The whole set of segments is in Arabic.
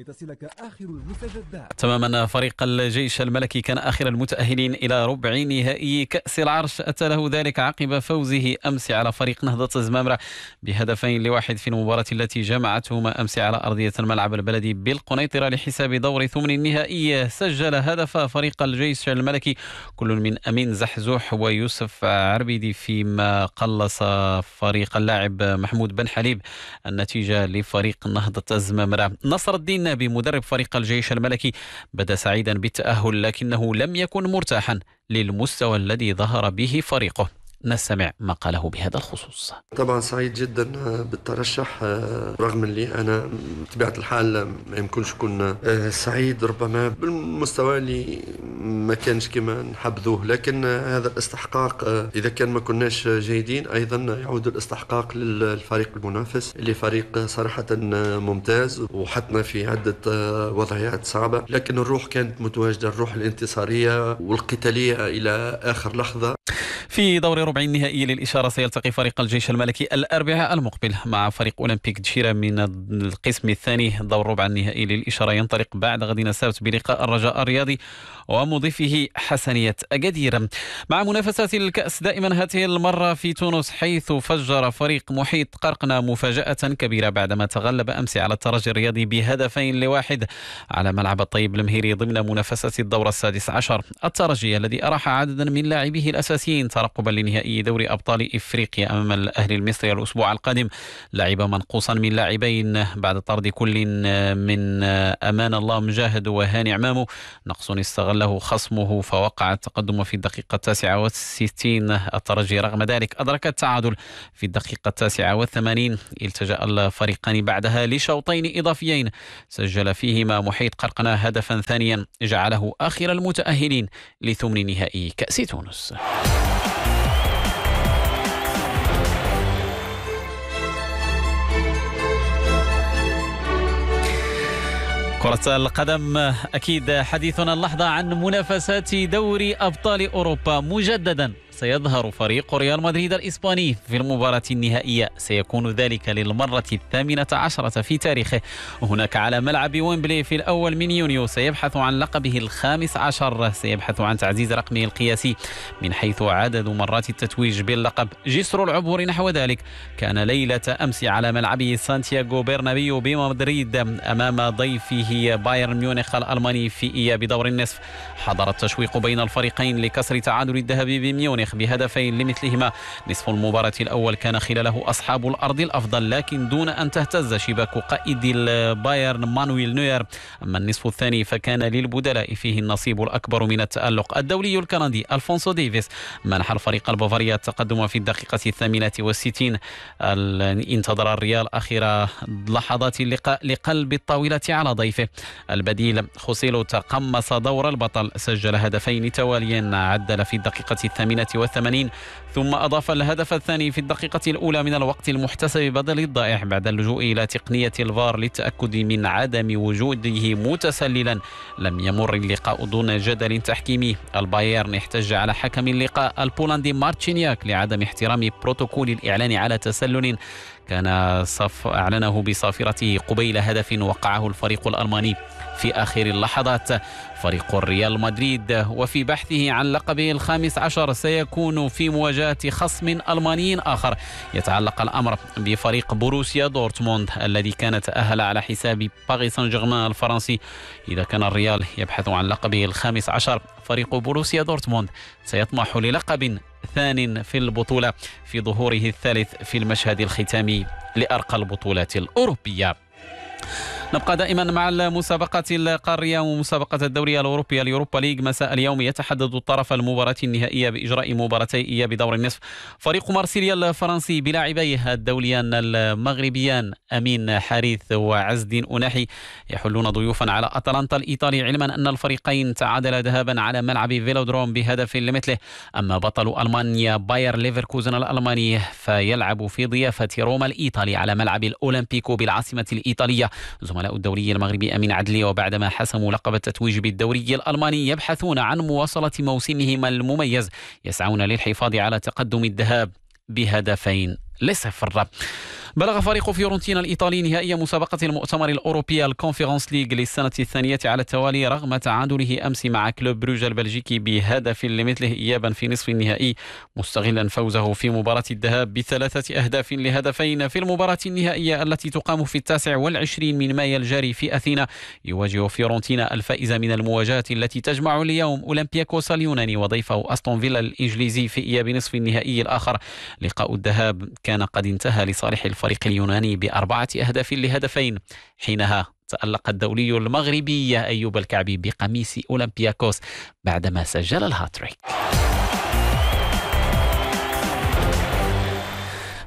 لتصلك آخر المستجدات تماما فريق الجيش الملكي كان آخر المتأهلين إلى ربع نهائي كأس العرش أتى له ذلك عقب فوزه أمس على فريق نهضة زمامرة بهدفين لواحد في المباراة التي جمعتهما أمس على أرضية الملعب البلدي بالقنيطرة لحساب دور ثمن النهائي سجل هدف فريق الجيش الملكي كل من أمين زحزوح ويوسف عربيدي فيما قلص فريق اللاعب محمود بن حليب النتيجة لفريق نهضة زمامرة نصر الدين العنابي مدرب فريق الجيش الملكي بدا سعيدا بالتأهل لكنه لم يكن مرتاحا للمستوى الذي ظهر به فريقه نستمع ما قاله بهذا الخصوص طبعا سعيد جدا بالترشح رغم اللي انا بطبيعه الحال ما يمكنش كنا سعيد ربما بالمستوى اللي ما كانش كما نحبذوه لكن هذا الاستحقاق آه، اذا كان ما كناش جيدين ايضا يعود الاستحقاق للفريق المنافس اللي فريق صراحه آه، ممتاز وحطنا في عده آه، وضعيات صعبه لكن الروح كانت متواجده الروح الانتصاريه والقتاليه الى اخر لحظه في دور ربع النهائي للإشارة سيلتقي فريق الجيش الملكي الأربعاء المقبل مع فريق أولمبيك جيرة من القسم الثاني دور ربع النهائي للإشارة ينطلق بعد غد السبت بلقاء الرجاء الرياضي ومضيفه حسنية أكادير مع منافسات الكأس دائما هذه المرة في تونس حيث فجر فريق محيط قرقنا مفاجأة كبيرة بعدما تغلب أمس على الترجي الرياضي بهدفين لواحد على ملعب الطيب المهيري ضمن منافسة الدورة السادس عشر الترجي الذي أراح عددا من لاعبيه الأساسيين ترقبا لنهائي دوري أبطال إفريقيا أمام الأهلي المصري الأسبوع القادم لعب منقوصا من لاعبين بعد طرد كل من أمان الله مجاهد وهاني عمامو نقص استغله خصمه فوقع التقدم في الدقيقة 69 الترجي رغم ذلك أدرك التعادل في الدقيقة 89 التجأ الفريقان بعدها لشوطين إضافيين سجل فيهما محيط قرقنة هدفا ثانيا جعله آخر المتأهلين لثمن نهائي كأس تونس كرة القدم أكيد حديثنا اللحظة عن منافسات دوري أبطال أوروبا مجددا سيظهر فريق ريال مدريد الإسباني في المباراة النهائية سيكون ذلك للمرة الثامنة عشرة في تاريخه هناك على ملعب ويمبلي في الأول من يونيو سيبحث عن لقبه الخامس عشر سيبحث عن تعزيز رقمه القياسي من حيث عدد مرات التتويج باللقب جسر العبور نحو ذلك كان ليلة أمس على ملعبه سانتياغو برنابيو بمدريد أمام ضيفه بايرن ميونخ الألماني في إياب دور النصف حضر التشويق بين الفريقين لكسر تعادل الذهبي بميونخ التاريخ بهدفين لمثلهما نصف المباراة الأول كان خلاله أصحاب الأرض الأفضل لكن دون أن تهتز شباك قائد البايرن مانويل نوير أما النصف الثاني فكان للبدلاء فيه النصيب الأكبر من التألق الدولي الكندي ألفونسو ديفيس منح الفريق البافاريا التقدم في الدقيقة الثامنة والستين انتظر الريال آخر لحظات اللقاء لقلب الطاولة على ضيفه البديل خوسيلو تقمص دور البطل سجل هدفين تواليا عدل في الدقيقة الثامنة 86 ثم أضاف الهدف الثاني في الدقيقة الأولى من الوقت المحتسب بدل الضائع بعد اللجوء إلى تقنية الفار للتأكد من عدم وجوده متسللا لم يمر اللقاء دون جدل تحكيمي البايرن احتج على حكم اللقاء البولندي مارتشينياك لعدم احترام بروتوكول الإعلان على تسلل كان صف أعلنه بصافرته قبيل هدف وقعه الفريق الألماني في آخر اللحظات فريق ريال مدريد وفي بحثه عن لقبه الخامس عشر سيكون في مواجهة خصم ألماني آخر يتعلق الأمر بفريق بروسيا دورتموند الذي كان تأهل على حساب باريس سان جيرمان الفرنسي إذا كان الريال يبحث عن لقبه الخامس عشر فريق بروسيا دورتموند سيطمح للقب ثان في البطولة في ظهوره الثالث في المشهد الختامي لأرقى البطولات الأوروبية نبقى دائما مع المسابقة القارية ومسابقة الدورية الأوروبية اليوروبا ليج مساء اليوم يتحدد الطرف المباراة النهائية بإجراء مباراتي إياب دور النصف فريق مارسيليا الفرنسي بلاعبيه الدوليان المغربيان أمين حارث وعز الدين أناحي يحلون ضيوفا على أتلانتا الإيطالي علما أن الفريقين تعادلا ذهابا على ملعب فيلودروم بهدف لمثله أما بطل ألمانيا باير ليفركوزن الألماني فيلعب في ضيافة روما الإيطالي على ملعب الأولمبيكو بالعاصمة الإيطالية زملاء زملاء الدوري المغربي أمين عدلي وبعدما حسموا لقب التتويج بالدوري الألماني يبحثون عن مواصلة موسمهم المميز يسعون للحفاظ على تقدم الذهاب بهدفين لصفر بلغ فريق فيورنتينا الإيطالي نهائي مسابقة المؤتمر الأوروبي الكونفرنس ليغ للسنة الثانية على التوالي رغم تعادله أمس مع كلوب بروج البلجيكي بهدف لمثله إيابا في نصف النهائي مستغلا فوزه في مباراة الذهاب بثلاثة أهداف لهدفين في المباراة النهائية التي تقام في التاسع والعشرين من مايو الجاري في أثينا يواجه فيورنتينا الفائز من المواجهة التي تجمع اليوم أولمبياكوس اليوناني وضيفه أستون فيلا الإنجليزي في إياب نصف النهائي الآخر لقاء الذهاب كان قد انتهى لصالح الف الفريق اليوناني بأربعة أهداف لهدفين حينها تألق الدولي المغربي أيوب الكعبي بقميص أولمبياكوس بعدما سجل الهاتريك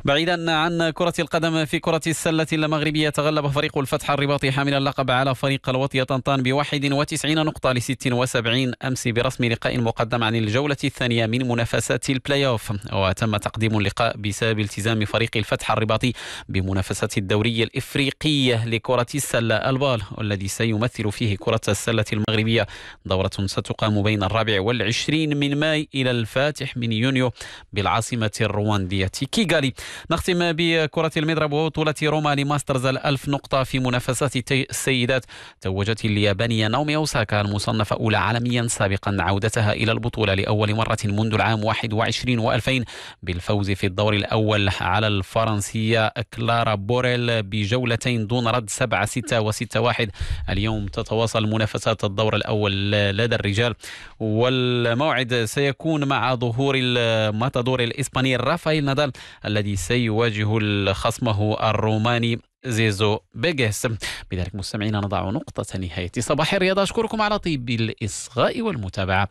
بعيدا عن كرة القدم في كرة السلة المغربية تغلب فريق الفتح الرباطي حامل اللقب على فريق الوطية طنطان ب 91 نقطة ل 76 أمس برسم لقاء مقدم عن الجولة الثانية من منافسات البلاي أوف وتم تقديم اللقاء بسبب التزام فريق الفتح الرباطي بمنافسة الدوري الإفريقية لكرة السلة البال والذي سيمثل فيه كرة السلة المغربية دورة ستقام بين الرابع والعشرين من ماي إلى الفاتح من يونيو بالعاصمة الرواندية كيغالي نختم بكرة المضرب وبطولة روما لماسترز الألف نقطة في منافسات السيدات توجت اليابانية ناومي أوساكا المصنفة أولى عالميا سابقا عودتها إلى البطولة لأول مرة منذ العام 21 و2000 بالفوز في الدور الأول على الفرنسية كلارا بوريل بجولتين دون رد 7 6 و 6 1 اليوم تتواصل منافسات الدور الأول لدى الرجال والموعد سيكون مع ظهور الماتادور الإسباني رافائيل نادال الذي سيواجه خصمه الروماني زيزو بيغيس بذلك مستمعينا نضع نقطة نهاية صباح الرياضة أشكركم على طيب الإصغاء والمتابعة